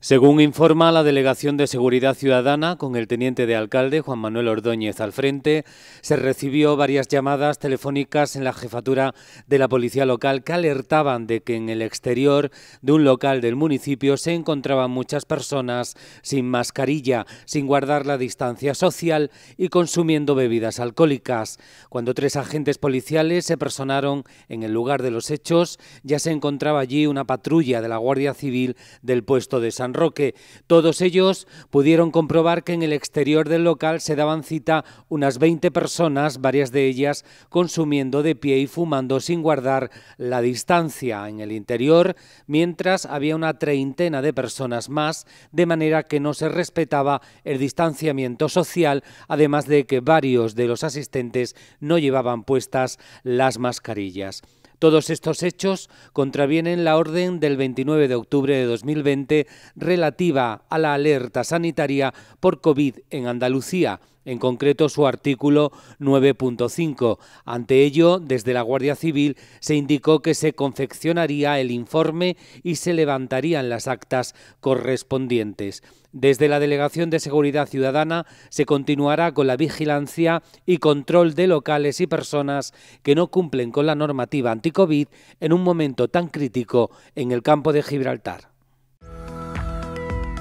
Según informa la Delegación de Seguridad Ciudadana, con el teniente de alcalde Juan Manuel Ordóñez al frente, se recibió varias llamadas telefónicas en la jefatura de la policía local que alertaban de que en el exterior de un local del municipio se encontraban muchas personas sin mascarilla, sin guardar la distancia social y consumiendo bebidas alcohólicas. Cuando tres agentes policiales se personaron en el lugar de los hechos, ya se encontraba allí una patrulla de la Guardia Civil del puesto de San Roque. Todos ellos pudieron comprobar que en el exterior del local se daban cita unas 20 personas, varias de ellas consumiendo de pie y fumando sin guardar la distancia en el interior, mientras había una treintena de personas más, de manera que no se respetaba el distanciamiento social, además de que varios de los asistentes no llevaban puestas las mascarillas. Todos estos hechos contravienen la orden del 29 de octubre de 2020 relativa a la alerta sanitaria por COVID en Andalucía en concreto su artículo 9.5. Ante ello, desde la Guardia Civil se indicó que se confeccionaría el informe y se levantarían las actas correspondientes. Desde la Delegación de Seguridad Ciudadana se continuará con la vigilancia y control de locales y personas que no cumplen con la normativa anticovid en un momento tan crítico en el campo de Gibraltar.